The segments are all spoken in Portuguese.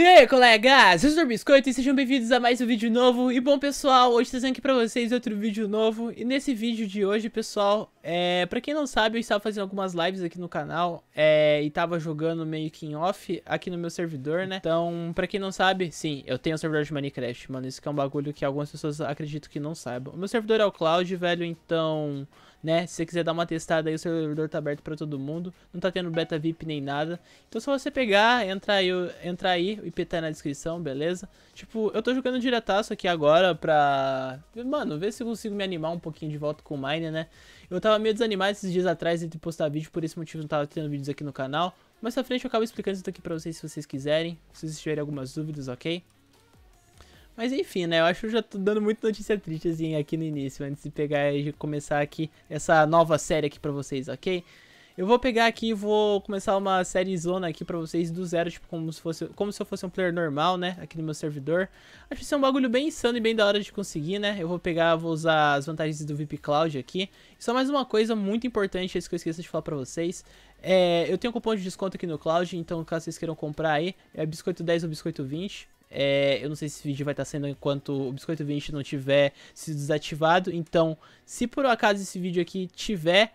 E aí, colegas, eu sou o Biscoito e sejam bem-vindos a mais um vídeo novo. E bom, pessoal, hoje trazendo aqui pra vocês outro vídeo novo. E nesse vídeo de hoje, pessoal, é... pra quem não sabe, eu estava fazendo algumas lives aqui no canal é... e tava jogando meio que em off aqui no meu servidor, né? Então, pra quem não sabe, sim, eu tenho um servidor de Minecraft, mano. Isso que é um bagulho que algumas pessoas acredito que não saibam. O meu servidor é o Cloud, velho, então né? Se você quiser dar uma testada aí, o servidor tá aberto para todo mundo. Não tá tendo beta VIP nem nada. Então se você pegar, entrar aí, entra aí, o IP tá na descrição, beleza? Tipo, eu tô jogando diretaço aqui agora pra... Mano, ver se eu consigo me animar um pouquinho de volta com o Mine, né? Eu tava meio desanimado esses dias atrás de postar vídeo, por esse motivo não tava tendo vídeos aqui no canal. Mas pra frente eu acabo explicando isso aqui pra vocês se vocês quiserem, se vocês tiverem algumas dúvidas, ok? Mas enfim, né? Eu acho que eu já tô dando muita notícia triste assim, aqui no início, antes de pegar e começar aqui essa nova série aqui pra vocês, ok? Eu vou pegar aqui e vou começar uma série zona aqui pra vocês do zero, tipo, como se, fosse, como se eu fosse um player normal, né, aqui no meu servidor. Acho que isso é um bagulho bem insano e bem da hora de conseguir, né. Eu vou pegar, vou usar as vantagens do VIP Cloud aqui. só mais uma coisa muito importante, isso que eu esqueci de falar pra vocês. É, eu tenho um cupom de desconto aqui no Cloud, então caso vocês queiram comprar aí, é biscoito 10 ou biscoito 20. É, eu não sei se esse vídeo vai estar sendo enquanto o Biscoito 20 não tiver sido desativado. Então, se por acaso esse vídeo aqui tiver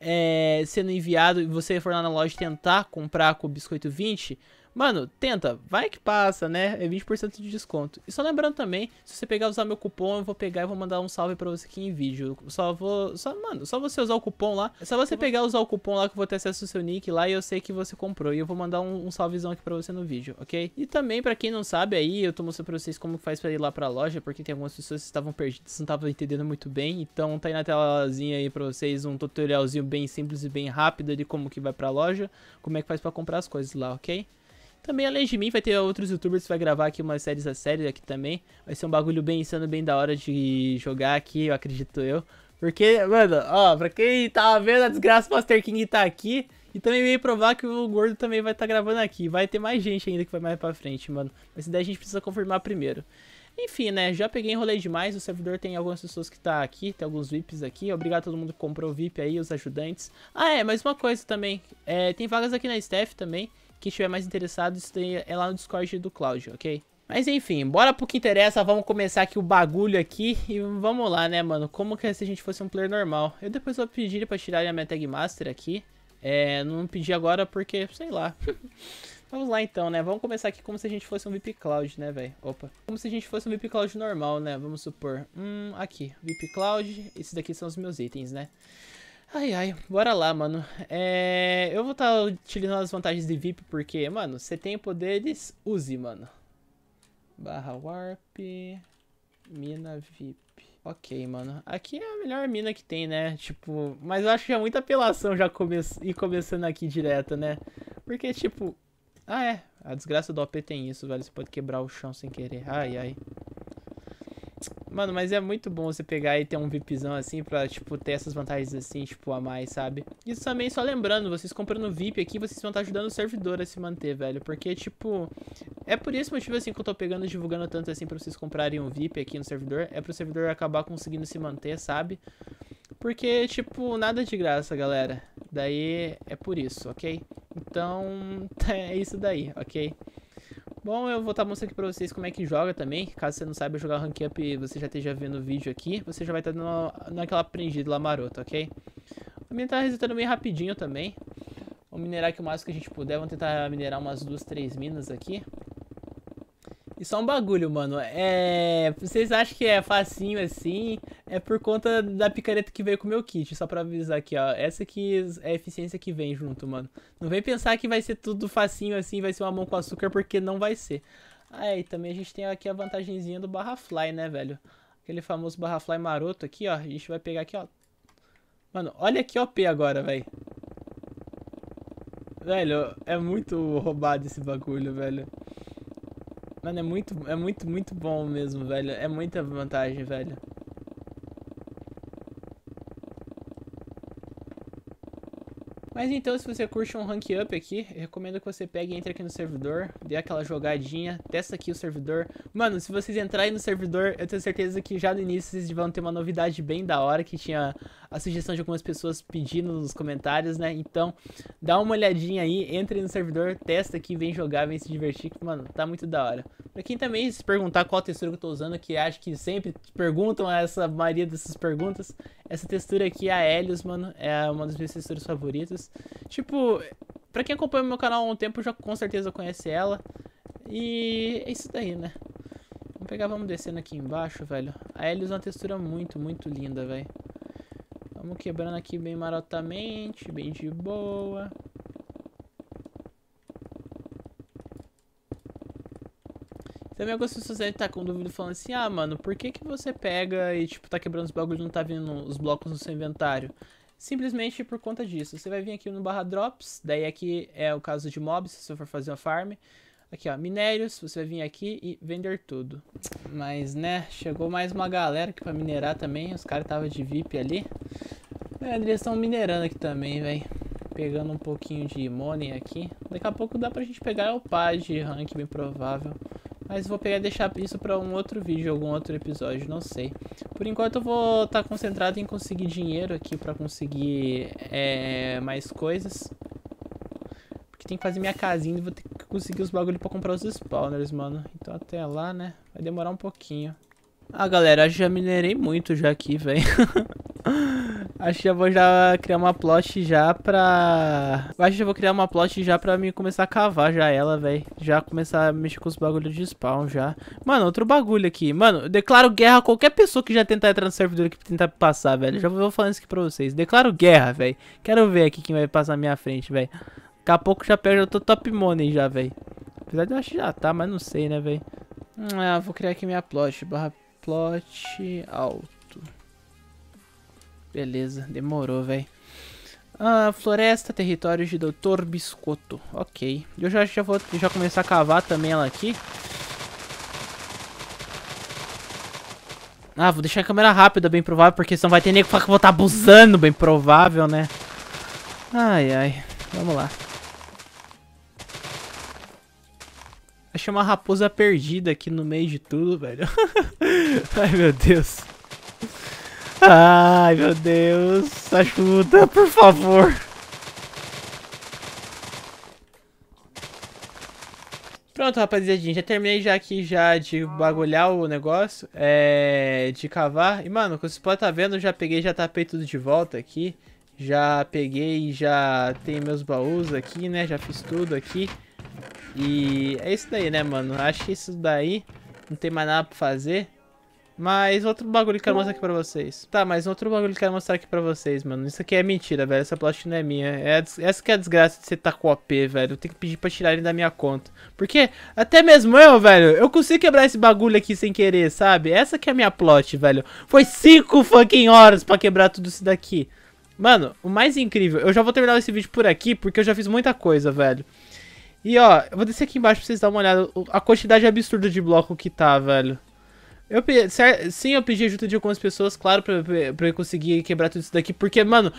é, sendo enviado e você for lá na loja tentar comprar com o Biscoito 20, Mano, tenta, vai que passa, né? É 20% de desconto. E só lembrando também, se você pegar e usar meu cupom, eu vou pegar e vou mandar um salve pra você aqui em vídeo. só vou. Só, mano, só você usar o cupom lá. É só você pegar e usar o cupom lá que eu vou ter acesso ao seu nick lá e eu sei que você comprou. E eu vou mandar um, um salvezão aqui pra você no vídeo, ok? E também, pra quem não sabe aí, eu tô mostrando pra vocês como faz pra ir lá pra loja, porque tem algumas pessoas que estavam perdidas, não estavam entendendo muito bem. Então tá aí na telazinha aí pra vocês um tutorialzinho bem simples e bem rápido de como que vai pra loja, como é que faz pra comprar as coisas lá, ok? Também, além de mim, vai ter outros youtubers que vai gravar aqui umas séries a série aqui também. Vai ser um bagulho bem insano, bem da hora de jogar aqui, eu acredito eu. Porque, mano, ó, pra quem tava tá vendo, a desgraça Master King tá aqui. E também veio provar que o Gordo também vai estar tá gravando aqui. Vai ter mais gente ainda que vai mais pra frente, mano. Mas daí a gente precisa confirmar primeiro. Enfim, né, já peguei enrolei demais, o servidor tem algumas pessoas que tá aqui, tem alguns VIPs aqui, obrigado a todo mundo que comprou o VIP aí, os ajudantes. Ah, é, mais uma coisa também, é, tem vagas aqui na staff também, quem estiver mais interessado, é lá no Discord do Cláudio, ok? Mas enfim, bora pro que interessa, vamos começar aqui o bagulho aqui e vamos lá, né, mano? Como que é se a gente fosse um player normal? Eu depois vou pedir pra tirar a minha tag master aqui. É, não pedi agora porque, sei lá. vamos lá então, né? Vamos começar aqui como se a gente fosse um VIP Cloud, né, velho? Opa. Como se a gente fosse um VIP Cloud normal, né? Vamos supor. Hum, aqui, VIP Cloud. Esses daqui são os meus itens, né? Ai, ai, bora lá, mano. É, eu vou estar tá utilizando as vantagens de VIP porque, mano, você tem poderes, use, mano. Barra Warp, mina VIP. Ok, mano. Aqui é a melhor mina que tem, né? Tipo, mas eu acho que é muita apelação já come ir começando aqui direto, né? Porque, tipo... Ah, é. A desgraça do OP tem isso, velho. Você pode quebrar o chão sem querer. Ai, ai. Mano, mas é muito bom você pegar e ter um VIPzão assim pra, tipo, ter essas vantagens assim, tipo, a mais, sabe? Isso também, só lembrando, vocês comprando VIP aqui, vocês vão estar tá ajudando o servidor a se manter, velho. Porque, tipo, é por esse motivo assim que eu tô pegando e divulgando tanto assim pra vocês comprarem um VIP aqui no servidor. É pro servidor acabar conseguindo se manter, sabe? Porque, tipo, nada de graça, galera. Daí é por isso, ok? Então, é isso daí, ok? Bom, eu vou estar tá mostrando aqui pra vocês como é que joga também. Caso você não saiba jogar Rank Up e você já esteja vendo o vídeo aqui, você já vai estar tá naquela aprendida lá marota, ok? O minha tá resultando bem rapidinho também. Vamos minerar aqui o máximo que a gente puder. Vamos tentar minerar umas duas, três minas aqui. E só é um bagulho, mano. É. Vocês acham que é facinho assim? É por conta da picareta que veio com o meu kit. Só pra avisar aqui, ó. Essa aqui é a eficiência que vem junto, mano. Não vem pensar que vai ser tudo facinho assim, vai ser uma mão com açúcar, porque não vai ser. Ah, e também a gente tem aqui a vantagenzinha do barra fly, né, velho? Aquele famoso barra fly maroto aqui, ó. A gente vai pegar aqui, ó. Mano, olha que OP agora, velho. Velho, é muito roubado esse bagulho, velho. Mano, é muito, é muito, muito bom mesmo, velho. É muita vantagem, velho. Mas então, se você curte um rank up aqui, recomendo que você pegue e entre aqui no servidor, dê aquela jogadinha, testa aqui o servidor. Mano, se vocês entrarem no servidor, eu tenho certeza que já no início vocês vão ter uma novidade bem da hora, que tinha a sugestão de algumas pessoas pedindo nos comentários, né? Então, dá uma olhadinha aí, entre no servidor, testa aqui, vem jogar, vem se divertir, que, mano, tá muito da hora. Pra quem também se perguntar qual textura que eu tô usando, que acho que sempre perguntam essa maioria dessas perguntas, essa textura aqui, é a Helios, mano, é uma das minhas texturas favoritas tipo, pra quem acompanha o meu canal há um tempo já com certeza conhece ela. E é isso daí, né? Vamos pegar, vamos descendo aqui embaixo, velho. A Helios é uma textura muito, muito linda, velho. Vamos quebrando aqui bem marotamente, bem de boa. Também então, eu gosto se você tá com dúvida falando assim, ah, mano, por que que você pega e, tipo, tá quebrando os bagulhos e não tá vindo os blocos no seu inventário? simplesmente por conta disso. Você vai vir aqui no barra drops, daí aqui é o caso de mobs, se você for fazer uma farm. Aqui ó, minérios, você vai vir aqui e vender tudo. Mas né, chegou mais uma galera aqui pra minerar também, os caras estavam de VIP ali. É, eles estão minerando aqui também, velho. Pegando um pouquinho de money aqui. Daqui a pouco dá pra gente pegar o pad de rank, bem provável. Mas vou pegar e deixar isso para um outro vídeo, algum outro episódio, não sei. Por enquanto eu vou estar tá concentrado em conseguir dinheiro aqui para conseguir é, mais coisas. Porque tem que fazer minha casinha e vou ter que conseguir os bagulho para comprar os spawners, mano. Então até lá, né? Vai demorar um pouquinho. Ah, galera, já minerei muito já aqui, velho. Acho que já vou já criar uma plot já pra... Eu acho que já vou criar uma plot já pra me começar a cavar já ela, velho. Já começar a mexer com os bagulhos de spawn já. Mano, outro bagulho aqui. Mano, declaro guerra a qualquer pessoa que já tentar entrar no servidor que tentar passar, velho. Já vou falando isso aqui pra vocês. Declaro guerra, velho. Quero ver aqui quem vai passar na minha frente, velho. Daqui a pouco já pego, o tô top money já, velho. Apesar de eu acho que já tá, mas não sei, né, velho. Ah, vou criar aqui minha plot. Barra plot alto. Beleza, demorou, velho. Ah, floresta, território de Doutor Biscoto. Ok. Eu já, já vou já começar a cavar também ela aqui. Ah, vou deixar a câmera rápida, bem provável, porque senão vai ter nem que vou estar tá abusando, bem provável, né? Ai, ai. Vamos lá. Achei uma raposa perdida aqui no meio de tudo, velho. ai, meu Deus. Ai, meu Deus. Ajuda, por favor. Pronto, rapaziadinha, já terminei já aqui já de bagulhar o negócio, é, de cavar. E, mano, como vocês podem estar tá vendo, já peguei, já tapei tudo de volta aqui. Já peguei, já tem meus baús aqui, né? Já fiz tudo aqui. E é isso daí, né, mano? Acho que isso daí não tem mais nada pra fazer. Mas outro bagulho que eu quero hum. mostrar aqui pra vocês. Tá, mas outro bagulho que eu quero mostrar aqui pra vocês, mano. Isso aqui é mentira, velho. Essa não é minha. É essa que é a desgraça de você tá com OP, velho. Eu tenho que pedir pra tirarem da minha conta. Porque até mesmo eu, velho, eu consigo quebrar esse bagulho aqui sem querer, sabe? Essa que é a minha plot, velho. Foi cinco fucking horas pra quebrar tudo isso daqui. Mano, o mais incrível... Eu já vou terminar esse vídeo por aqui, porque eu já fiz muita coisa, velho. E, ó, eu vou descer aqui embaixo pra vocês darem uma olhada. A quantidade absurda de bloco que tá, velho. Eu pedi, sim, eu pedi ajuda de algumas pessoas, claro, pra, pra eu conseguir quebrar tudo isso daqui, porque, mano,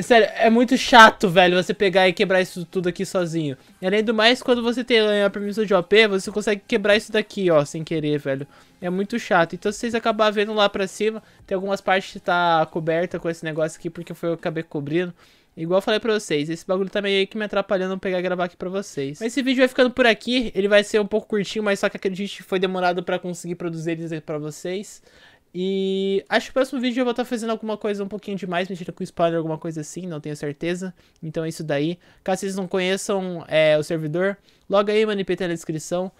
sério, é muito chato, velho, você pegar e quebrar isso tudo aqui sozinho. E além do mais, quando você tem a permissão de OP, você consegue quebrar isso daqui, ó, sem querer, velho. É muito chato. Então, se vocês acabaram vendo lá pra cima, tem algumas partes que tá coberta com esse negócio aqui, porque foi eu que acabei cobrindo. Igual eu falei pra vocês, esse bagulho tá meio que me atrapalhando pegar e gravar aqui pra vocês. Mas esse vídeo vai ficando por aqui, ele vai ser um pouco curtinho, mas só que acredite que foi demorado pra conseguir produzir ele pra vocês. E acho que o próximo vídeo eu vou estar tá fazendo alguma coisa um pouquinho demais, mexendo com spoiler, alguma coisa assim, não tenho certeza. Então é isso daí. Caso vocês não conheçam é, o servidor, logo aí, mano, na descrição.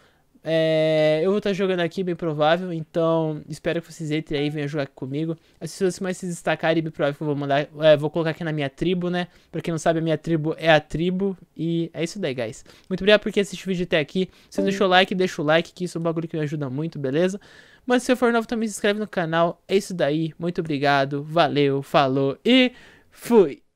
É, eu vou estar jogando aqui, bem provável. Então, espero que vocês entrem aí e venham jogar aqui comigo. As pessoas que mais se destacarem, bem provável que eu vou mandar. É, vou colocar aqui na minha tribo, né? Pra quem não sabe, a minha tribo é a tribo. E é isso daí, guys. Muito obrigado por assistir o vídeo até aqui. Se não deixou o like, deixa o like, que isso é um bagulho que me ajuda muito, beleza? Mas se for novo, também se inscreve no canal. É isso daí. Muito obrigado. Valeu, falou e fui!